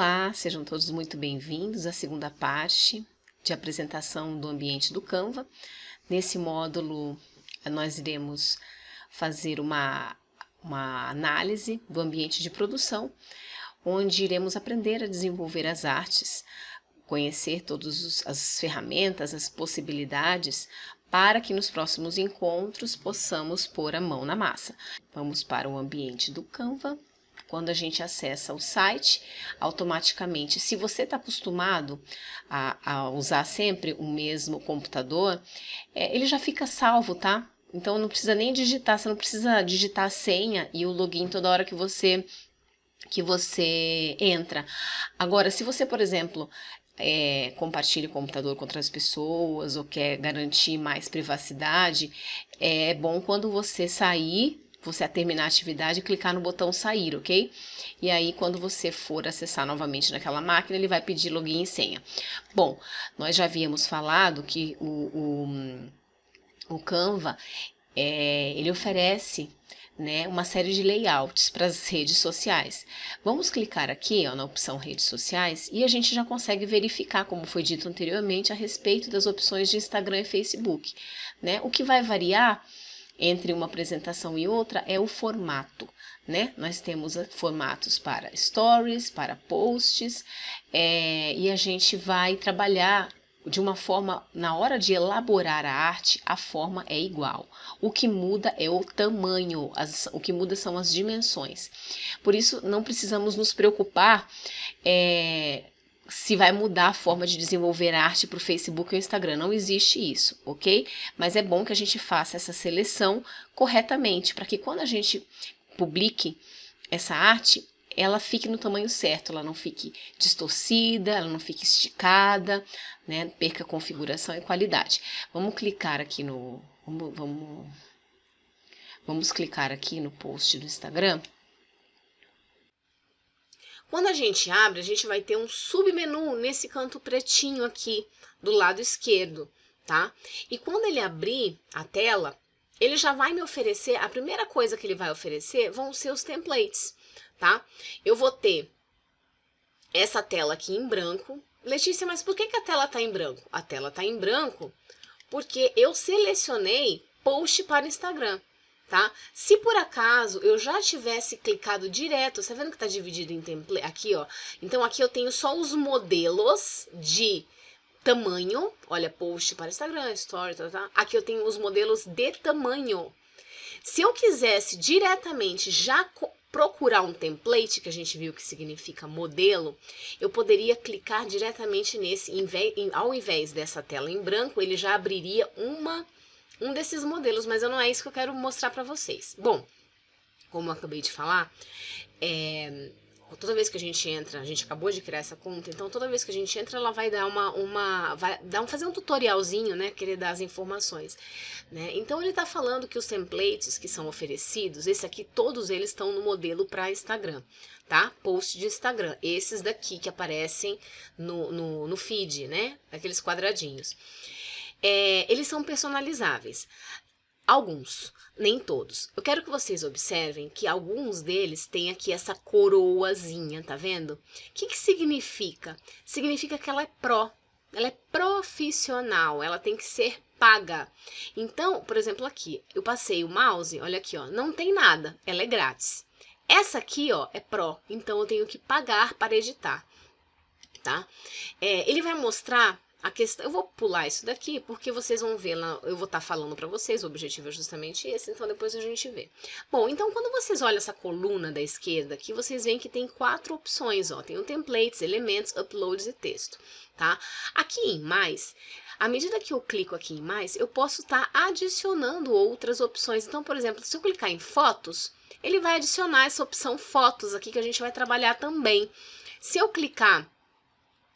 Olá, sejam todos muito bem-vindos à segunda parte de apresentação do ambiente do Canva. Nesse módulo, nós iremos fazer uma, uma análise do ambiente de produção, onde iremos aprender a desenvolver as artes, conhecer todas as ferramentas, as possibilidades, para que nos próximos encontros possamos pôr a mão na massa. Vamos para o ambiente do Canva. Quando a gente acessa o site, automaticamente, se você está acostumado a, a, usar sempre o mesmo computador, é, ele já fica salvo, tá? Então não precisa nem digitar, você não precisa digitar a senha e o login toda hora que você que você entra. Agora, se você, por exemplo, é, compartilha o computador com outras pessoas ou quer garantir mais privacidade, é bom quando você sair você terminar a atividade, clicar no botão sair, ok? E aí, quando você for acessar novamente naquela máquina, ele vai pedir login e senha. Bom, nós já havíamos falado que o, o, o Canva, é, ele oferece né, uma série de layouts para as redes sociais. Vamos clicar aqui ó, na opção redes sociais e a gente já consegue verificar, como foi dito anteriormente, a respeito das opções de Instagram e Facebook. Né? O que vai variar entre uma apresentação e outra é o formato, né? Nós temos ah, formatos para stories, para posts, é, e a gente vai trabalhar de uma forma, na hora de elaborar a arte, a forma é igual. O que muda é o tamanho, as, o que muda são as dimensões. Por isso, não precisamos nos preocupar é, se vai mudar a forma de desenvolver arte para o Facebook e o Instagram. Não existe isso, ok? Mas é bom que a gente faça essa seleção corretamente, para que quando a gente publique essa arte, ela fique no tamanho certo, ela não fique distorcida, ela não fique esticada, né? Perca configuração e qualidade. Vamos clicar aqui no. Vamos, vamos, vamos clicar aqui no post do Instagram quando a gente abre, a gente vai ter um submenu nesse canto pretinho aqui do lado esquerdo, tá? E quando ele abrir a tela, ele já vai me oferecer, a primeira coisa que ele vai oferecer vão ser os templates, tá? Eu vou ter essa tela aqui em branco. Letícia, mas por que, que a tela tá em branco? A tela tá em branco porque eu selecionei post para Instagram tá? Se por acaso eu já tivesse clicado direto, tá vendo que tá dividido em template aqui, ó? Então aqui eu tenho só os modelos de tamanho, olha, post para Instagram, story, tá, tá? tá. Aqui eu tenho os modelos de tamanho. Se eu quisesse diretamente já procurar um template, que a gente viu que significa modelo, eu poderia clicar diretamente nesse, ao invés dessa tela em branco, ele já abriria uma um desses modelos, mas eu não é isso que eu quero mostrar para vocês. Bom, como eu acabei de falar, é, toda vez que a gente entra, a gente acabou de criar essa conta, então toda vez que a gente entra, ela vai dar uma, uma vai dar um, fazer um tutorialzinho, né, querer dar as informações, né? Então ele está falando que os templates que são oferecidos, esse aqui todos eles estão no modelo para Instagram, tá? Post de Instagram, esses daqui que aparecem no, no, no feed, né? Aqueles quadradinhos é, eles são personalizáveis. Alguns, nem todos. Eu quero que vocês observem que alguns deles têm aqui essa coroazinha, tá vendo? O que, que significa? Significa que ela é pró, ela é profissional, ela tem que ser paga. Então, por exemplo, aqui, eu passei o mouse, olha aqui, ó, não tem nada, ela é grátis. Essa aqui, ó, é pró, então eu tenho que pagar para editar, tá? É, ele vai mostrar a questão, eu vou pular isso daqui porque vocês vão ver lá, eu vou estar tá falando para vocês, o objetivo é justamente esse, então depois a gente vê. Bom, então quando vocês olham essa coluna da esquerda aqui, vocês veem que tem quatro opções, ó, tem o templates, elementos, uploads e texto, tá? Aqui em mais, à medida que eu clico aqui em mais, eu posso estar tá adicionando outras opções. Então, por exemplo, se eu clicar em fotos, ele vai adicionar essa opção fotos aqui que a gente vai trabalhar também. Se eu clicar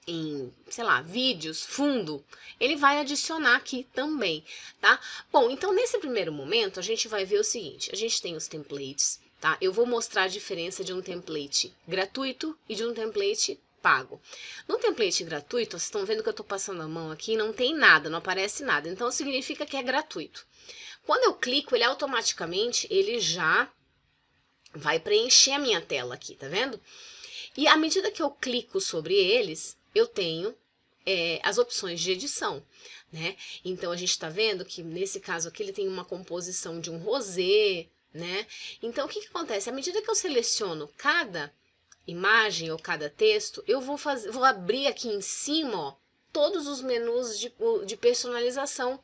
em, sei lá, vídeos, fundo, ele vai adicionar aqui também, tá? Bom, então nesse primeiro momento a gente vai ver o seguinte, a gente tem os templates, tá? Eu vou mostrar a diferença de um template gratuito e de um template pago. No template gratuito, vocês estão vendo que eu estou passando a mão aqui, não tem nada, não aparece nada, então significa que é gratuito. Quando eu clico, ele automaticamente, ele já vai preencher a minha tela aqui, tá vendo? E à medida que eu clico sobre eles, eu tenho é, as opções de edição, né? Então a gente está vendo que nesse caso aqui ele tem uma composição de um rosé, né? Então o que, que acontece? À medida que eu seleciono cada imagem ou cada texto, eu vou, fazer, vou abrir aqui em cima ó, todos os menus de, de personalização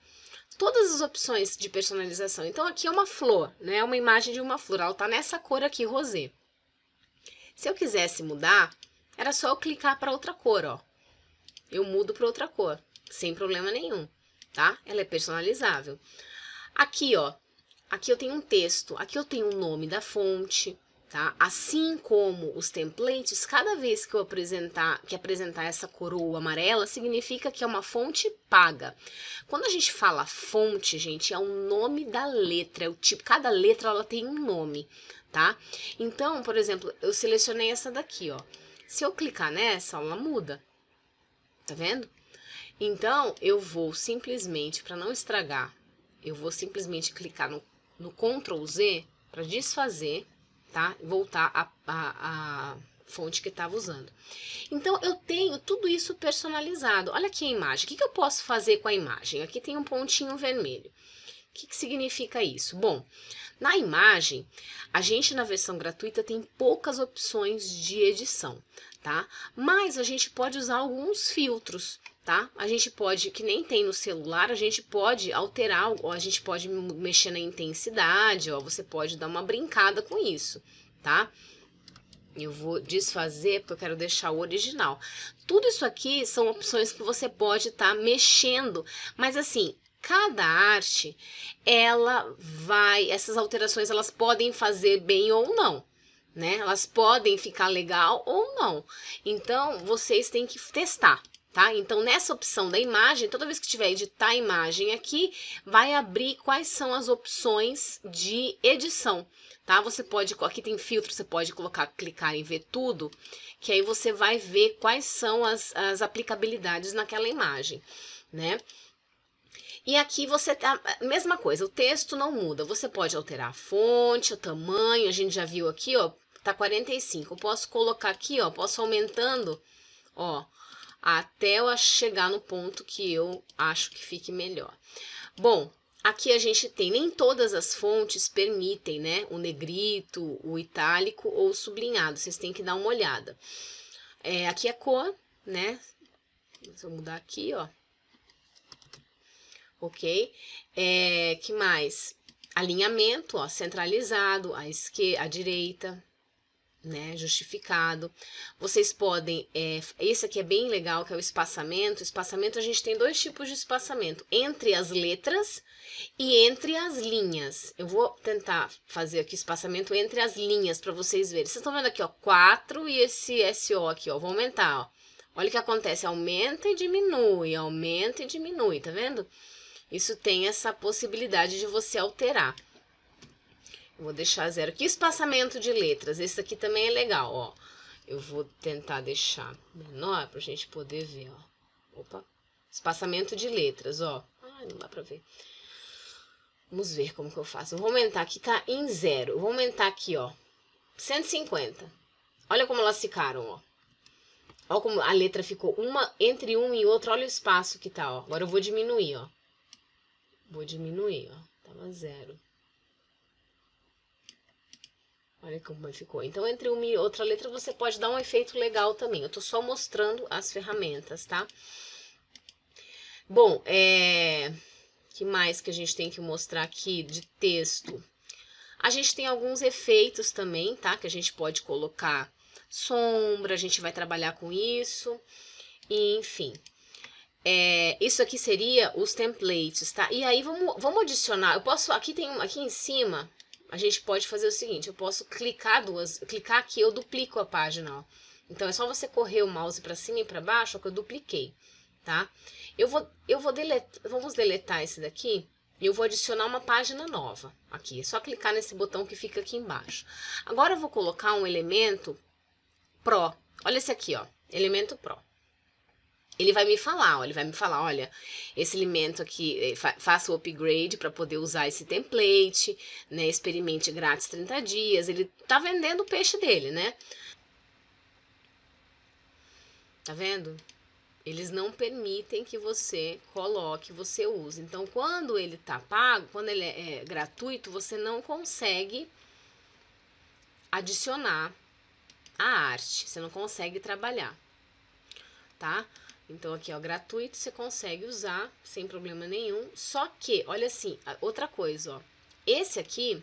todas as opções de personalização. Então, aqui é uma flor, né? É uma imagem de uma flor. Ela tá nessa cor aqui, rosé. Se eu quisesse mudar, era só eu clicar para outra cor, ó. Eu mudo para outra cor, sem problema nenhum, tá? Ela é personalizável. Aqui, ó, aqui eu tenho um texto, aqui eu tenho o nome da fonte, tá? Assim como os templates, cada vez que eu apresentar, que apresentar essa coroa amarela, significa que é uma fonte paga. Quando a gente fala fonte, gente, é o nome da letra, é o tipo, cada letra ela tem um nome, tá? Então, por exemplo, eu selecionei essa daqui, ó. Se eu clicar nessa, ela muda. Tá vendo? Então, eu vou simplesmente, para não estragar, eu vou simplesmente clicar no, no Ctrl Z para desfazer, tá? Voltar a, a, a fonte que estava usando. Então, eu tenho tudo isso personalizado. Olha aqui a imagem. O que, que eu posso fazer com a imagem? Aqui tem um pontinho vermelho. O que, que significa isso? Bom, na imagem, a gente na versão gratuita tem poucas opções de edição, tá? Mas a gente pode usar alguns filtros, tá? A gente pode, que nem tem no celular, a gente pode alterar, ou a gente pode mexer na intensidade, ó, você pode dar uma brincada com isso, tá? Eu vou desfazer porque eu quero deixar o original. Tudo isso aqui são opções que você pode estar tá mexendo, mas assim, cada arte, ela vai, essas alterações elas podem fazer bem ou não. Né? Elas podem ficar legal ou não. Então, vocês têm que testar, tá? Então, nessa opção da imagem, toda vez que tiver editar a imagem aqui, vai abrir quais são as opções de edição, tá? Você pode, aqui tem filtro, você pode colocar, clicar em ver tudo, que aí você vai ver quais são as, as aplicabilidades naquela imagem, né? E aqui você tá. Mesma coisa, o texto não muda. Você pode alterar a fonte, o tamanho, a gente já viu aqui, ó, tá 45. Eu posso colocar aqui, ó, posso aumentando, ó, até eu chegar no ponto que eu acho que fique melhor. Bom, aqui a gente tem, nem todas as fontes permitem, né, o negrito, o itálico ou o sublinhado. Vocês têm que dar uma olhada. É, aqui é cor, né? Vou mudar aqui, ó ok? É, que mais? Alinhamento, ó, centralizado, à esquerda, à direita, né, justificado. Vocês podem, é, esse aqui é bem legal, que é o espaçamento. Espaçamento, a gente tem dois tipos de espaçamento, entre as letras e entre as linhas. Eu vou tentar fazer aqui espaçamento entre as linhas para vocês verem. Vocês estão vendo aqui, ó, 4 e esse SO aqui, ó, vou aumentar, ó. Olha o que acontece, aumenta e diminui, aumenta e diminui, tá vendo? Tá vendo? Isso tem essa possibilidade de você alterar. Vou deixar zero aqui. Espaçamento de letras. Esse aqui também é legal, ó. Eu vou tentar deixar menor pra gente poder ver, ó. Opa. Espaçamento de letras, ó. Ai, não dá pra ver. Vamos ver como que eu faço. Eu vou aumentar aqui, tá em zero. Eu vou aumentar aqui, ó. 150. Olha como elas ficaram, ó. Olha como a letra ficou uma entre uma e outra. Olha o espaço que tá, ó. Agora eu vou diminuir, ó. Vou diminuir, ó. Tava zero. Olha como ficou. Então, entre uma e outra letra, você pode dar um efeito legal também. Eu tô só mostrando as ferramentas, tá? Bom, é... que mais que a gente tem que mostrar aqui de texto? A gente tem alguns efeitos também, tá? Que a gente pode colocar sombra, a gente vai trabalhar com isso. E, enfim... É, isso aqui seria os templates, tá? E aí vamos, vamos adicionar. Eu posso, aqui tem um, aqui em cima, a gente pode fazer o seguinte, eu posso clicar duas, clicar aqui, eu duplico a página, ó. Então é só você correr o mouse para cima e para baixo, ó, que eu dupliquei, tá? Eu vou, eu vou deletar, vamos deletar esse daqui e eu vou adicionar uma página nova aqui. É só clicar nesse botão que fica aqui embaixo. Agora eu vou colocar um elemento pro. Olha esse aqui, ó, elemento pro ele vai me falar, ó, ele vai me falar, olha, esse alimento aqui, eh, fa faça o upgrade para poder usar esse template, né? Experimente grátis 30 dias. Ele tá vendendo o peixe dele, né? Tá vendo? Eles não permitem que você coloque, você use. Então, quando ele tá pago, quando ele é, é gratuito, você não consegue adicionar a arte, você não consegue trabalhar, tá? Então, aqui, ó, gratuito, você consegue usar sem problema nenhum. Só que, olha assim, outra coisa, ó. Esse aqui,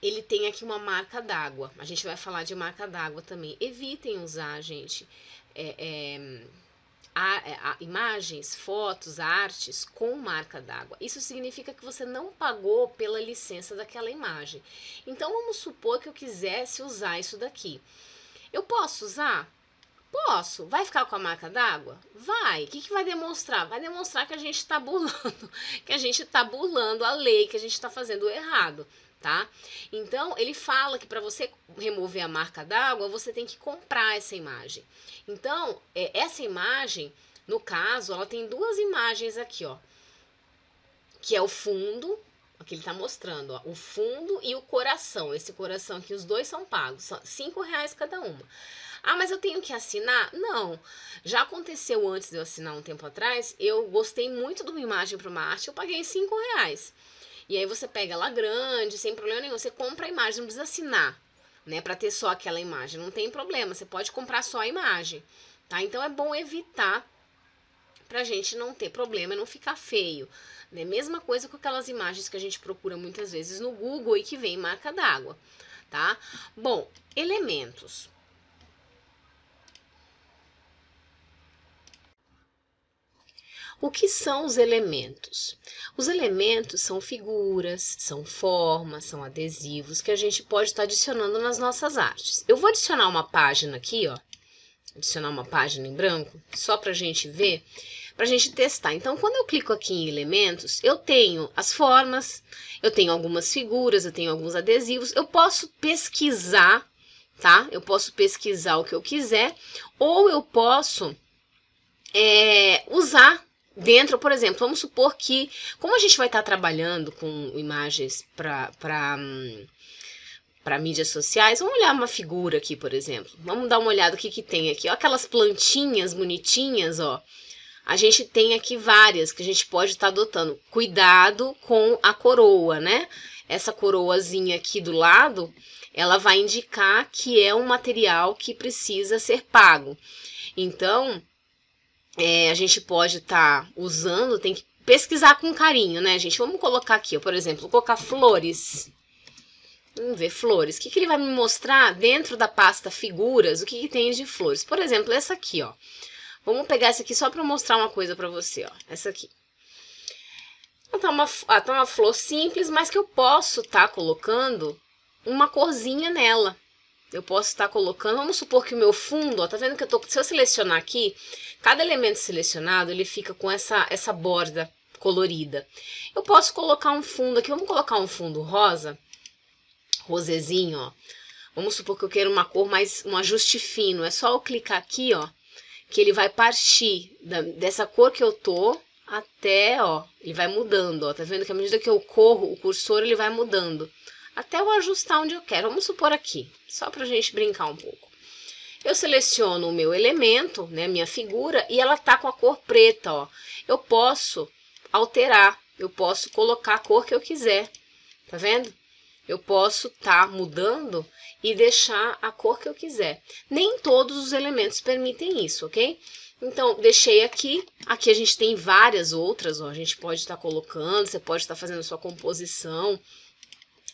ele tem aqui uma marca d'água. A gente vai falar de marca d'água também. Evitem usar, gente, é, é, a, é, a, imagens, fotos, artes com marca d'água. Isso significa que você não pagou pela licença daquela imagem. Então, vamos supor que eu quisesse usar isso daqui. Eu posso usar? Posso? Vai ficar com a marca d'água? Vai. O que, que vai demonstrar? Vai demonstrar que a gente está burlando, que a gente está burlando a lei, que a gente está fazendo errado, tá? Então ele fala que para você remover a marca d'água você tem que comprar essa imagem. Então é, essa imagem, no caso, ela tem duas imagens aqui, ó, que é o fundo Aqui ele está mostrando ó, o fundo e o coração. Esse coração aqui, os dois são pagos, são cinco reais cada uma. Ah, mas eu tenho que assinar? Não. Já aconteceu antes de eu assinar um tempo atrás. Eu gostei muito de uma imagem para uma arte, eu paguei cinco reais. E aí você pega ela grande, sem problema nenhum, você compra a imagem, não precisa assinar, né? Para ter só aquela imagem, não tem problema. Você pode comprar só a imagem, tá? Então é bom evitar para gente não ter problema e não ficar feio. Né? Mesma coisa com aquelas imagens que a gente procura muitas vezes no Google e que vem marca d'água, tá? Bom, elementos. O que são os elementos? Os elementos são figuras, são formas, são adesivos que a gente pode estar tá adicionando nas nossas artes. Eu vou adicionar uma página aqui, ó. Adicionar uma página em branco, só para a gente ver para a gente testar. Então, quando eu clico aqui em elementos, eu tenho as formas, eu tenho algumas figuras, eu tenho alguns adesivos, eu posso pesquisar, tá? Eu posso pesquisar o que eu quiser, ou eu posso é, usar dentro, por exemplo, vamos supor que, como a gente vai estar tá trabalhando com imagens para para mídias sociais, vamos olhar uma figura aqui, por exemplo. Vamos dar uma olhada o que, que tem aqui. Ó, aquelas plantinhas bonitinhas, ó. A gente tem aqui várias que a gente pode estar tá adotando. Cuidado com a coroa, né? Essa coroazinha aqui do lado, ela vai indicar que é um material que precisa ser pago. Então, é, a gente pode estar tá usando, tem que pesquisar com carinho, né, gente? Vamos colocar aqui, ó, por exemplo, vou colocar flores. Vamos ver, flores. O que, que ele vai me mostrar dentro da pasta figuras? O que, que tem de flores? Por exemplo, essa aqui, ó. Vamos pegar essa aqui só pra mostrar uma coisa pra você, ó. Essa aqui. Ela tá uma, ela ah, tá uma flor simples, mas que eu posso estar tá colocando uma corzinha nela. Eu posso estar tá colocando, vamos supor que o meu fundo, ó, tá vendo que eu tô, se eu selecionar aqui, cada elemento selecionado, ele fica com essa, essa borda colorida. Eu posso colocar um fundo aqui, vamos colocar um fundo rosa, rosezinho, ó. Vamos supor que eu quero uma cor mais, um ajuste fino, é só eu clicar aqui, ó, que ele vai partir da, dessa cor que eu tô até, ó, ele vai mudando, ó, tá vendo que à medida que eu corro, o cursor ele vai mudando, até eu ajustar onde eu quero, vamos supor aqui, só pra gente brincar um pouco. Eu seleciono o meu elemento, né, minha figura, e ela tá com a cor preta, ó, eu posso alterar, eu posso colocar a cor que eu quiser, tá vendo? Eu posso estar tá mudando e deixar a cor que eu quiser. Nem todos os elementos permitem isso, ok? Então, deixei aqui. Aqui a gente tem várias outras, ó. A gente pode estar tá colocando, você pode estar tá fazendo sua composição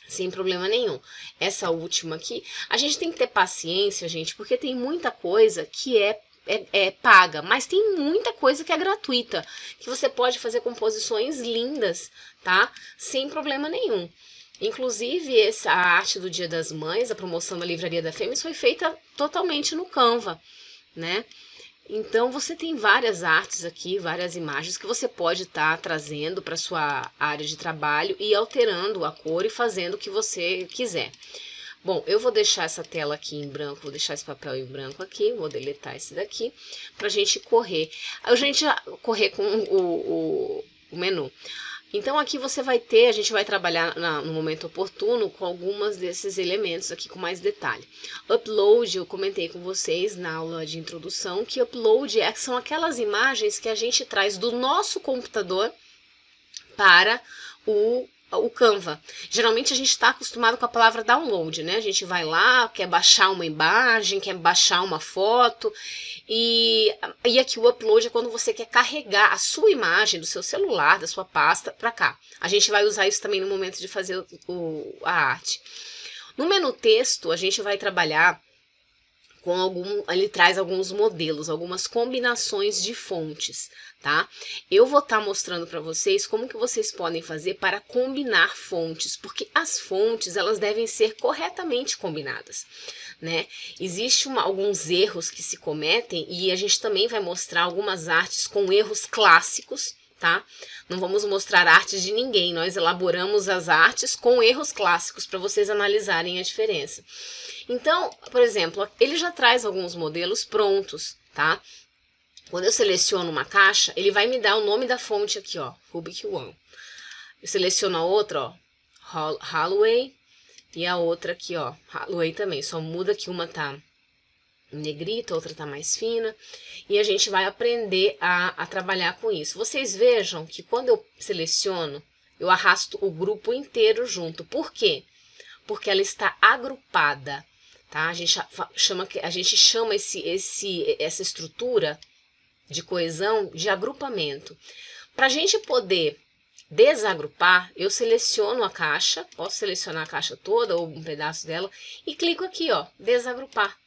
sem problema nenhum. Essa última aqui, a gente tem que ter paciência, gente, porque tem muita coisa que é é, é, paga, mas tem muita coisa que é gratuita, que você pode fazer composições lindas, tá? Sem problema nenhum. Inclusive, essa a arte do Dia das Mães, a promoção da Livraria da Fêmea, foi feita totalmente no Canva, né? Então, você tem várias artes aqui, várias imagens que você pode estar tá trazendo para sua área de trabalho e alterando a cor e fazendo o que você quiser. Bom, eu vou deixar essa tela aqui em branco, vou deixar esse papel em branco aqui, vou deletar esse daqui, a gente correr. A gente correr com o, o, o menu. Então aqui você vai ter, a gente vai trabalhar na, no momento oportuno com algumas desses elementos aqui com mais detalhe. Upload, eu comentei com vocês na aula de introdução que upload é, são aquelas imagens que a gente traz do nosso computador para o o Canva. Geralmente a gente está acostumado com a palavra download, né? A gente vai lá, quer baixar uma imagem, quer baixar uma foto. E, e aqui é o upload é quando você quer carregar a sua imagem do seu celular, da sua pasta, para cá. A gente vai usar isso também no momento de fazer o, o, a arte. No menu texto, a gente vai trabalhar com algum, ele traz alguns modelos, algumas combinações de fontes, tá? Eu vou estar tá mostrando para vocês como que vocês podem fazer para combinar fontes, porque as fontes, elas devem ser corretamente combinadas, né? Existe uma, alguns erros que se cometem e a gente também vai mostrar algumas artes com erros clássicos, tá? Não vamos mostrar artes de ninguém, nós elaboramos as artes com erros clássicos para vocês analisarem a diferença. Então, por exemplo, ele já traz alguns modelos prontos, tá? Quando eu seleciono uma caixa, ele vai me dar o nome da fonte aqui, ó, Rubik One. Eu seleciono a outra, ó, Holloway, e a outra aqui, ó, Holloway também, só muda que uma tá negrita, outra tá mais fina, e a gente vai aprender a, a trabalhar com isso. Vocês vejam que quando eu seleciono, eu arrasto o grupo inteiro junto. Por quê? Porque ela está agrupada, tá? A gente chama, a gente chama esse, esse, essa estrutura de coesão de agrupamento. Para a gente poder desagrupar, eu seleciono a caixa, posso selecionar a caixa toda ou um pedaço dela e clico aqui, ó, desagrupar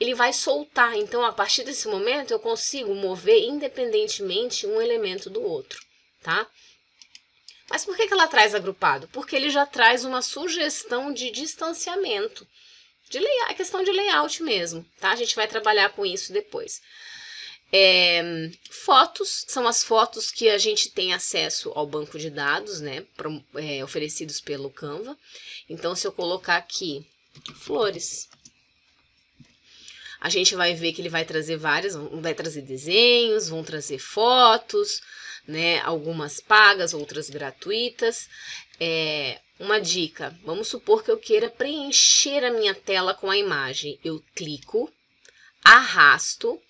ele vai soltar. Então, a partir desse momento, eu consigo mover independentemente um elemento do outro, tá? Mas por que, que ela traz agrupado? Porque ele já traz uma sugestão de distanciamento, de layout, questão de layout mesmo, tá? A gente vai trabalhar com isso depois. É, fotos são as fotos que a gente tem acesso ao banco de dados, né? Pro, é, oferecidos pelo Canva. Então, se eu colocar aqui flores, a gente vai ver que ele vai trazer várias, vai trazer desenhos, vão trazer fotos, né? Algumas pagas, outras gratuitas. É, uma dica: vamos supor que eu queira preencher a minha tela com a imagem. Eu clico, arrasto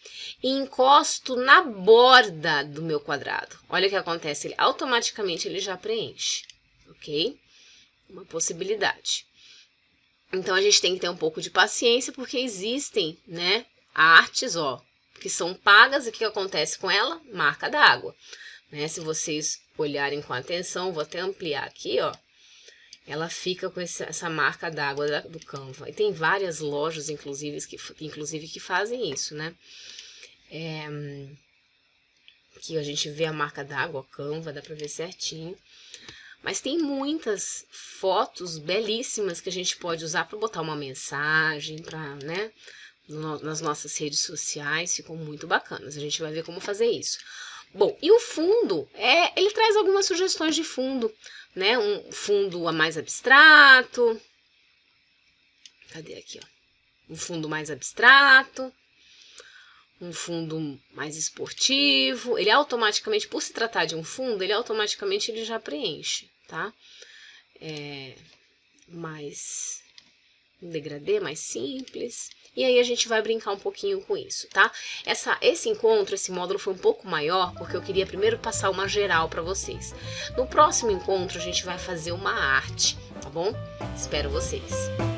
e encosto na borda do meu quadrado. Olha o que acontece, ele automaticamente ele já preenche, ok? Uma possibilidade. Então a gente tem que ter um pouco de paciência, porque existem, né, artes, ó, que são pagas e o que acontece com ela? Marca da água. Né? Se vocês olharem com atenção, vou até ampliar aqui, ó. Ela fica com essa marca d'água do Canva. E tem várias lojas, inclusive, que, inclusive, que fazem isso, né? É, aqui a gente vê a marca d'água, Canva, dá pra ver certinho. Mas tem muitas fotos belíssimas que a gente pode usar para botar uma mensagem, para, né, no, nas nossas redes sociais, ficam muito bacanas. A gente vai ver como fazer isso. Bom, e o fundo, é, ele traz algumas sugestões de fundo, né? Um fundo mais abstrato. Cadê aqui, ó? Um fundo mais abstrato um fundo mais esportivo, ele automaticamente, por se tratar de um fundo, ele automaticamente ele já preenche, tá? É, mais um degradê mais simples. E aí a gente vai brincar um pouquinho com isso, tá? Essa, esse encontro, esse módulo foi um pouco maior, porque eu queria primeiro passar uma geral para vocês. No próximo encontro a gente vai fazer uma arte, tá bom? Espero vocês.